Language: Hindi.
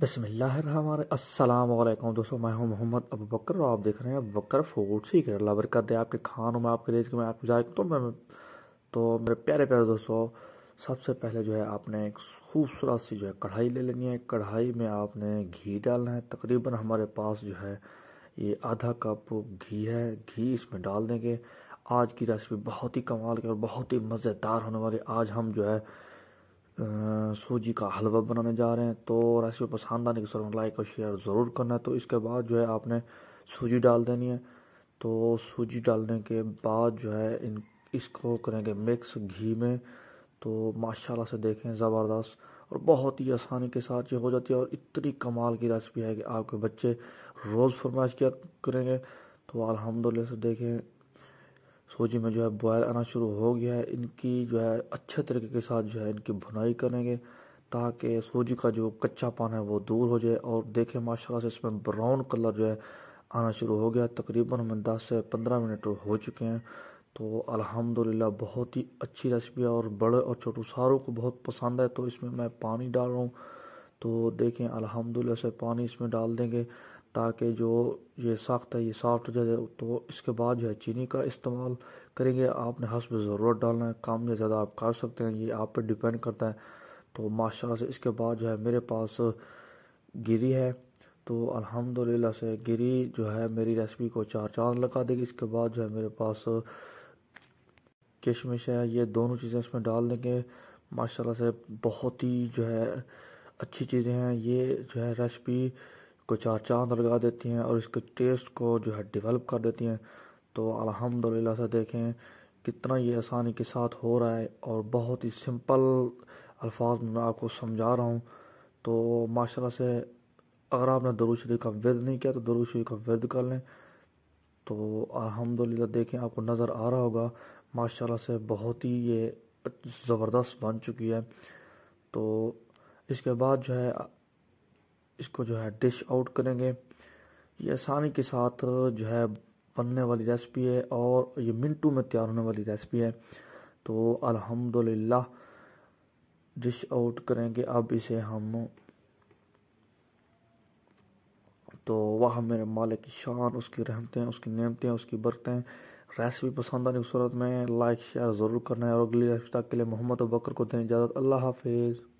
बसमिल्लाम दोस्तों मैं हूं मोहम्मद अबू बकर आप देख रहे हैं बकर फूड सीख लवर बरकत है आपके खानों में आपके रेज मैं आपको जाए तो मैं तो मेरे प्यारे प्यारे दोस्तों सबसे पहले जो है आपने एक खूबसूरत सी जो है कढ़ाई ले लेनी है कढ़ाई में आपने घी डालना है तकरीबन हमारे पास जो है ये आधा कप घी है घी इसमें डाल देंगे आज की रेसिपी बहुत ही कमाल की और बहुत ही मज़ेदार होने वाली आज हम जो है सूजी का हलवा बनाने जा रहे हैं तो रेसिपी पसंद आने के सर लाइक और शेयर ज़रूर करना है तो इसके बाद जो है आपने सूजी डाल देनी है तो सूजी डालने के बाद जो है इन इसको करेंगे मिक्स घी में तो माशाल्लाह से देखें ज़बरदस्त और बहुत ही आसानी के साथ ये हो जाती है और इतनी कमाल की रेसिपी है कि आपके बच्चे रोज़ फरमाइश किया करेंगे तो अलहमदिल्ला से देखें सूजी में जो है बॉयल आना शुरू हो गया है इनकी जो है अच्छे तरीके के साथ जो है इनकी भुनाई करेंगे ताकि सूजी का जो कच्चा पान है वो दूर हो जाए और देखें माशाल्लाह से इसमें ब्राउन कलर जो है आना शुरू हो गया तकरीबन हमें दस से पंद्रह मिनट हो चुके हैं तो अल्हम्दुलिल्लाह बहुत ही अच्छी रेसिपी है और बड़े और छोटू सारों को बहुत पसंद है तो इसमें मैं पानी डाल रहा हूँ तो देखें अल्हम्दुलिल्लाह से पानी इसमें डाल देंगे ताकि जो ये सख्त है ये सॉफ्ट हो जाए तो इसके बाद जो है चीनी का इस्तेमाल करेंगे आपने हसब ज़रूरत डालना है कम या ज़्यादा आप कर सकते हैं ये आप पर डिपेंड करता है तो माशाल्लाह से इसके बाद जो है मेरे पास गिरी है तो अल्हम्दुलिल्लाह से गिरी जो है मेरी रेसिपी को चार चांद लगा देगी इसके बाद जो है मेरे पास किशमिश है ये दोनों चीज़ें इसमें डाल देंगे माशाला से बहुत ही जो है अच्छी चीज़ें हैं ये जो है रेसिपी को चार चांद लगा देती हैं और इसके टेस्ट को जो है डेवलप कर देती हैं तो अल्हम्दुलिल्लाह से देखें कितना ये आसानी के साथ हो रहा है और बहुत ही सिंपल अल्फाज में मैं आपको समझा रहा हूँ तो माशाल्लाह से अगर आपने दरूज शरीफ का वर्द नहीं किया तो दरूज शरीफ का वर्द कर लें तो अल्हम्दुलिल्लाह देखें आपको नज़र आ रहा होगा माशाल्लाह से बहुत ही ये ज़बरदस्त बन चुकी है तो इसके बाद जो है इसको जो है डिश आउट करेंगे ये आसानी के साथ जो है बनने वाली रेसिपी है और ये मिनटों में तैयार होने वाली रेसिपी है तो अल्हम्दुलिल्लाह डिश आउट करेंगे अब इसे हम तो वह मेरे मालिक की शान उसकी रहमतें उसकी नियमतें उसकी बरतें रेसिपी पसंद आने की सूरत में लाइक शेयर ज़रूर करना है और अगली रेसिपी तक के लिए मोहम्मद बकर को दें इजाज़त अल्लाह हाफिज़